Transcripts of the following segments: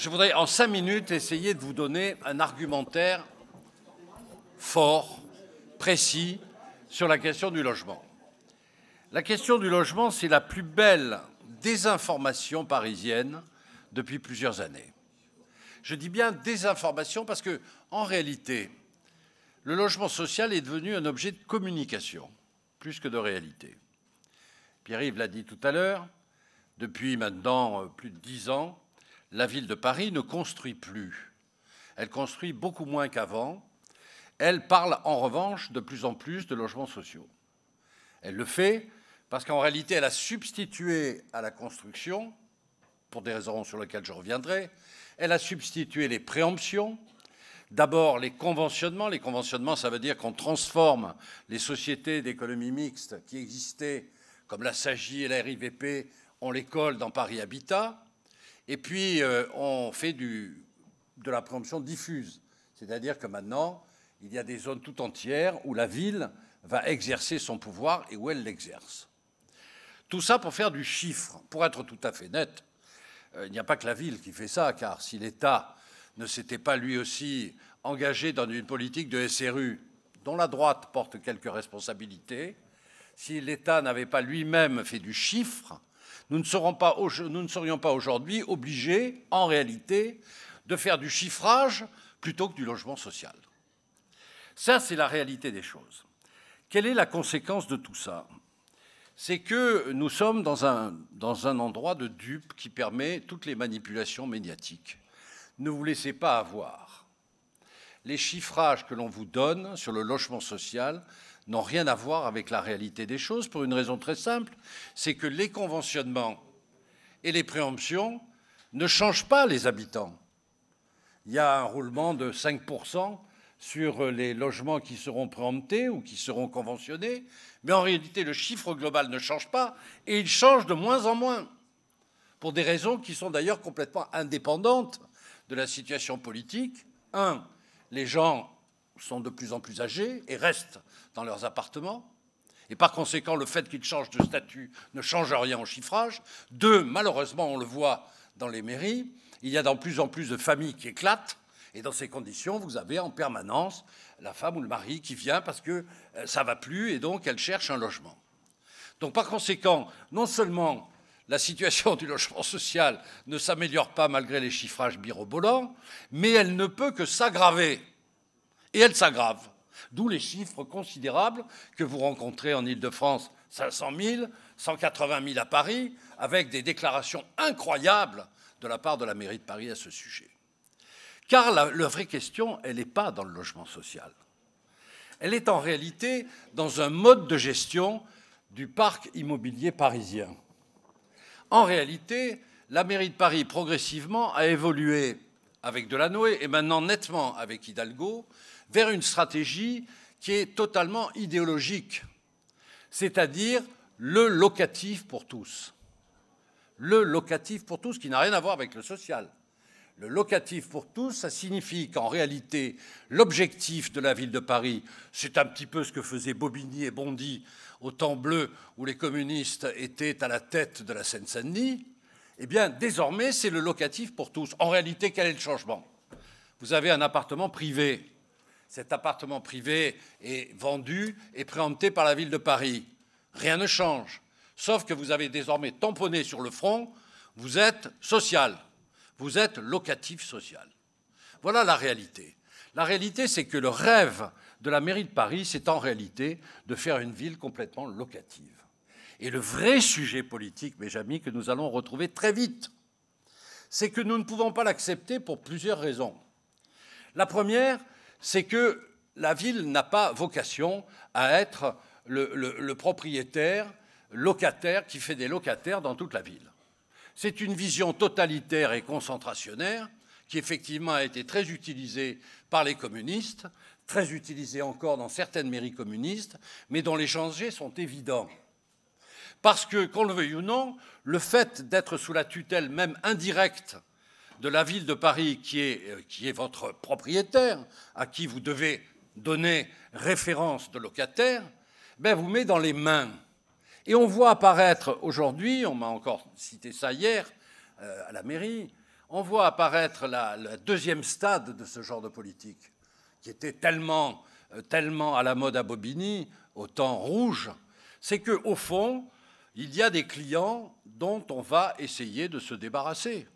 je voudrais en cinq minutes essayer de vous donner un argumentaire fort, précis, sur la question du logement. La question du logement, c'est la plus belle désinformation parisienne depuis plusieurs années. Je dis bien désinformation parce que, en réalité, le logement social est devenu un objet de communication, plus que de réalité. Pierre-Yves l'a dit tout à l'heure, depuis maintenant euh, plus de dix ans, la ville de Paris ne construit plus. Elle construit beaucoup moins qu'avant. Elle parle en revanche de plus en plus de logements sociaux. Elle le fait parce qu'en réalité, elle a substitué à la construction, pour des raisons sur lesquelles je reviendrai, elle a substitué les préemptions. D'abord, les conventionnements. Les conventionnements, ça veut dire qu'on transforme les sociétés d'économie mixte qui existaient, comme la SAGI et la RIVP, on les colle dans Paris Habitat. Et puis, euh, on fait de la préemption diffuse. C'est-à-dire que maintenant, il y a des zones tout entières où la ville va exercer son pouvoir et où elle l'exerce. Tout ça pour faire du chiffre. Pour être tout à fait net, euh, il n'y a pas que la ville qui fait ça, car si l'État ne s'était pas lui aussi engagé dans une politique de SRU dont la droite porte quelques responsabilités, si l'État n'avait pas lui-même fait du chiffre, nous ne, serions pas aujourd'hui obligés, en réalité, de faire du chiffrage plutôt que du logement social. Ça, c'est la réalité des choses. Quelle est la conséquence de tout ça C'est que nous sommes dans un, dans un endroit de dupe qui permet toutes les manipulations médiatiques. Ne vous laissez pas avoir. Les chiffrages que l'on vous donne sur le logement social n'ont rien à voir avec la réalité des choses pour une raison très simple, c'est que les conventionnements et les préemptions ne changent pas les habitants. Il y a un roulement de 5% sur les logements qui seront préemptés ou qui seront conventionnés, mais en réalité le chiffre global ne change pas et il change de moins en moins, pour des raisons qui sont d'ailleurs complètement indépendantes de la situation politique. Un, les gens sont de plus en plus âgés et restent dans leurs appartements. Et par conséquent, le fait qu'ils changent de statut ne change rien au chiffrage. Deux, malheureusement, on le voit dans les mairies, il y a de plus en plus de familles qui éclatent. Et dans ces conditions, vous avez en permanence la femme ou le mari qui vient parce que euh, ça va plus et donc elle cherche un logement. Donc par conséquent, non seulement la situation du logement social ne s'améliore pas malgré les chiffrages birobolants, mais elle ne peut que s'aggraver et elle s'aggrave. D'où les chiffres considérables que vous rencontrez en Ile-de-France, 500 000, 180 000 à Paris, avec des déclarations incroyables de la part de la mairie de Paris à ce sujet. Car la, vraie question, elle n'est pas dans le logement social. Elle est en réalité dans un mode de gestion du parc immobilier parisien. En réalité, la mairie de Paris, progressivement, a évolué avec Delanoë et maintenant nettement avec Hidalgo vers une stratégie qui est totalement idéologique, c'est-à-dire le locatif pour tous. Le locatif pour tous qui n'a rien à voir avec le social. Le locatif pour tous, ça signifie qu'en réalité, l'objectif de la ville de Paris, c'est un petit peu ce que faisaient Bobigny et Bondy au temps bleu où les communistes étaient à la tête de la Seine-Saint-Denis, eh bien, désormais, c'est le locatif pour tous. En réalité, quel est le changement Vous avez un appartement privé. Cet appartement privé est vendu et préempté par la ville de Paris. Rien ne change. Sauf que vous avez désormais tamponné sur le front, vous êtes social. Vous êtes locatif social. Voilà la réalité. La réalité, c'est que le rêve de la mairie de Paris, c'est en réalité de faire une ville complètement locative. Et le vrai sujet politique, mes amis, que nous allons retrouver très vite, c'est que nous ne pouvons pas l'accepter pour plusieurs raisons. La première, c'est que la ville n'a pas vocation à être le, propriétaire, locataire, qui fait des locataires dans toute la ville. C'est une vision totalitaire et concentrationnaire qui effectivement a été très utilisée par les communistes, très utilisée encore dans certaines mairies communistes, mais dont les changements sont évidents. Parce que, qu'on le veuille ou non, le fait d'être sous la tutelle même indirecte de la ville de Paris, euh, qui est, votre propriétaire, à qui vous devez donner référence de locataire, ben vous met dans les mains. Et on voit apparaître aujourd'hui, on m'a encore cité ça hier euh, à la mairie, on voit apparaître le deuxième stade de ce genre de politique, qui était tellement, euh, tellement à la mode à Bobigny, au temps rouge, c'est que au fond, il y a des clients dont on va essayer de se débarrasser.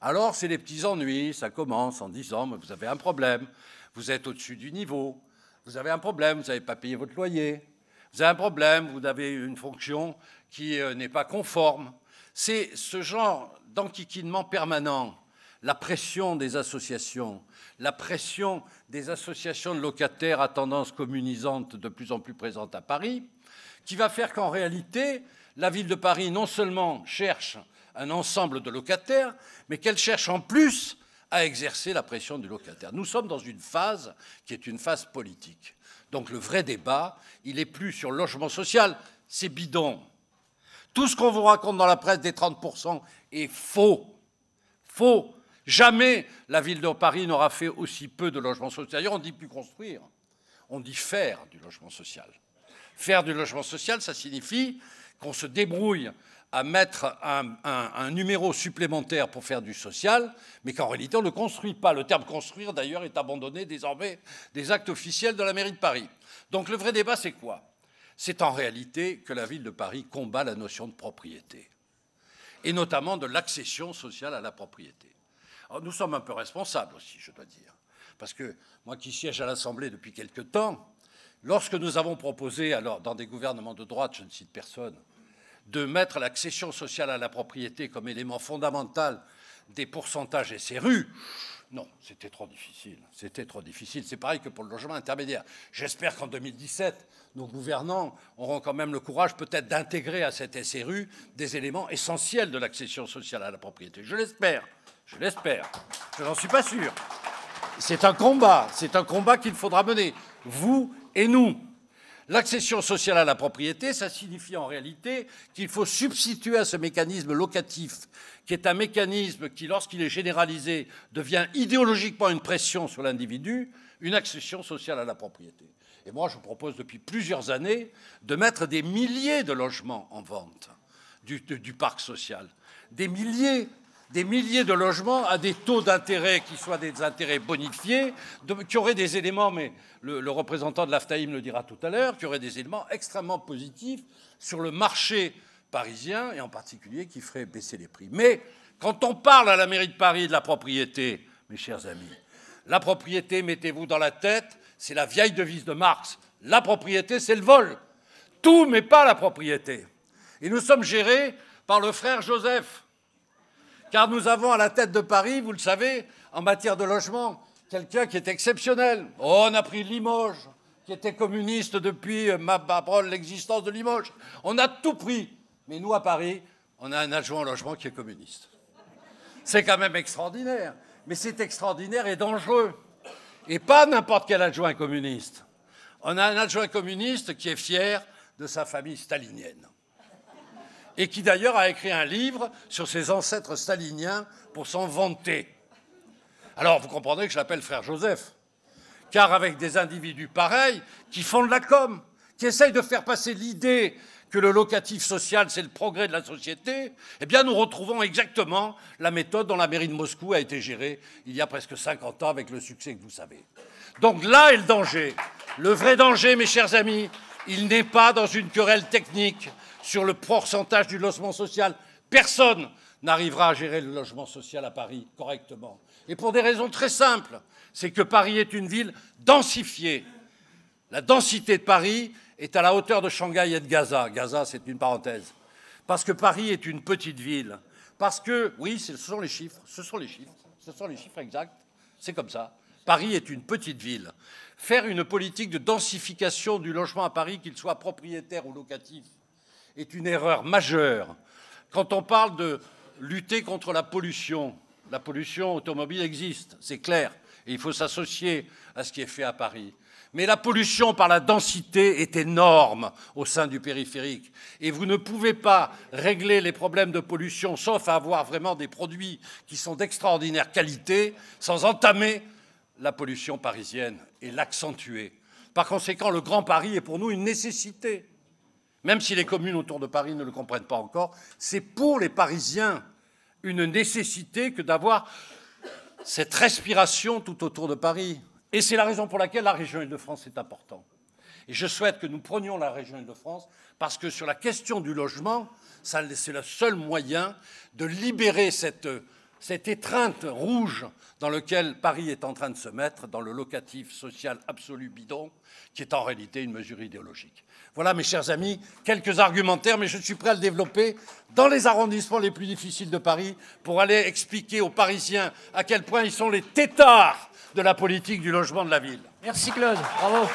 Alors, c'est les petits ennuis, ça commence en disant, vous avez un problème, vous êtes au-dessus du niveau, vous avez un problème, vous n'avez pas payé votre loyer, vous avez un problème, vous avez une fonction qui euh, n'est pas conforme. C'est ce genre d'enquiquinement permanent, la pression des associations, la pression des associations de locataires à tendance communisante de plus en plus présente à Paris, qui va faire qu'en réalité, la ville de Paris non seulement cherche un ensemble de locataires, mais qu'elle cherche en plus à exercer la pression du locataire. Nous sommes dans une phase qui est une phase politique. Donc le vrai débat, il n'est plus sur le logement social, c'est bidon. Tout ce qu'on vous raconte dans la presse des 30% est faux. Faux. Jamais la ville de Paris n'aura fait aussi peu de logement social. D'ailleurs, on ne dit plus construire, on dit faire du logement social. Faire du logement social, ça signifie qu'on se débrouille à mettre un, numéro supplémentaire pour faire du social, mais qu'en réalité, on ne construit pas. Le terme construire, d'ailleurs, est abandonné désormais des actes officiels de la mairie de Paris. Donc le vrai débat, c'est quoi C'est en réalité que la ville de Paris combat la notion de propriété, et notamment de l'accession sociale à la propriété. nous sommes un peu responsables aussi, je dois dire, parce que moi qui siège à l'Assemblée depuis quelque temps, Lorsque nous avons proposé, alors dans des gouvernements de droite, je ne cite personne, de mettre l'accession sociale à la propriété comme élément fondamental des pourcentages SRU, non, c'était trop difficile. C'était trop difficile. C'est pareil que pour le logement intermédiaire. J'espère qu'en 2017, nos gouvernants auront quand même le courage peut-être d'intégrer à cette SRU des éléments essentiels de l'accession sociale à la propriété. Je l'espère. Je l'espère. Je n'en suis pas sûr. C'est un combat, c'est un combat qu'il faudra mener, vous et nous. L'accession sociale à la propriété, ça signifie en réalité qu'il faut substituer à ce mécanisme locatif, qui est un mécanisme qui, lorsqu'il est généralisé, devient idéologiquement une pression sur l'individu, une accession sociale à la propriété. Et moi, je propose depuis plusieurs années de mettre des milliers de logements en vente du, du parc social. Des milliers, des milliers de logements à des taux d'intérêt qui soient des intérêts bonifiés, qui auraient des éléments, mais le, représentant de l'Aftaïm le dira tout à l'heure, qui auraient des éléments extrêmement positifs sur le marché parisien, et en particulier qui feraient baisser les prix. Mais quand on parle à la mairie de Paris de la propriété, mes chers amis, la propriété, mettez-vous dans la tête, c'est la vieille devise de Marx. La propriété, c'est le vol. Tout, mais pas la propriété. Et nous sommes gérés par le frère Joseph, car nous avons à la tête de Paris, vous le savez, en matière de logement, quelqu'un qui est exceptionnel. Oh, on a pris Limoges, qui était communiste depuis euh, l'existence de Limoges. On a tout pris. Mais nous, à Paris, on a un adjoint au logement qui est communiste. C'est quand même extraordinaire. Mais c'est extraordinaire et dangereux. Et pas n'importe quel adjoint communiste. On a un adjoint communiste qui est fier de sa famille stalinienne et qui d'ailleurs a écrit un livre sur ses ancêtres staliniens pour s'en vanter. Alors vous comprendrez que je l'appelle frère Joseph, car avec des individus pareils qui font de la com, qui essayent de faire passer l'idée que le locatif social, c'est le progrès de la société, eh bien nous retrouvons exactement la méthode dont la mairie de Moscou a été gérée il y a presque 50 ans avec le succès que vous savez. Donc là est le danger. Le vrai danger, mes chers amis, il n'est pas dans une querelle technique, sur le pourcentage du logement social. Personne n'arrivera à gérer le logement social à Paris correctement. Et pour des raisons très simples, c'est que Paris est une ville densifiée. La densité de Paris est à la hauteur de Shanghai et de Gaza. Gaza, c'est une parenthèse. Parce que Paris est une petite ville. Parce que, oui, ce sont les chiffres, ce sont les chiffres, ce sont les chiffres exacts. C'est comme ça. Paris est une petite ville. Faire une politique de densification du logement à Paris, qu'il soit propriétaire ou locatif, est une erreur majeure. Quand on parle de lutter contre la pollution, la pollution automobile existe, c'est clair, et il faut s'associer à ce qui est fait à Paris. Mais la pollution par la densité est énorme au sein du périphérique. Et vous ne pouvez pas régler les problèmes de pollution, sauf à avoir vraiment des produits qui sont d'extraordinaire qualité, sans entamer la pollution parisienne et l'accentuer. Par conséquent, le Grand Paris est pour nous une nécessité même si les communes autour de Paris ne le comprennent pas encore, c'est pour les Parisiens une nécessité que d'avoir cette respiration tout autour de Paris. Et c'est la raison pour laquelle la région Île-de-France est importante. Et je souhaite que nous prenions la région Île-de-France parce que sur la question du logement, c'est le seul moyen de libérer cette cette étreinte rouge dans laquelle Paris est en train de se mettre, dans le locatif social absolu bidon, qui est en réalité une mesure idéologique. Voilà, mes chers amis, quelques argumentaires, mais je suis prêt à le développer dans les arrondissements les plus difficiles de Paris pour aller expliquer aux Parisiens à quel point ils sont les têtards de la politique du logement de la ville. Merci Claude, bravo.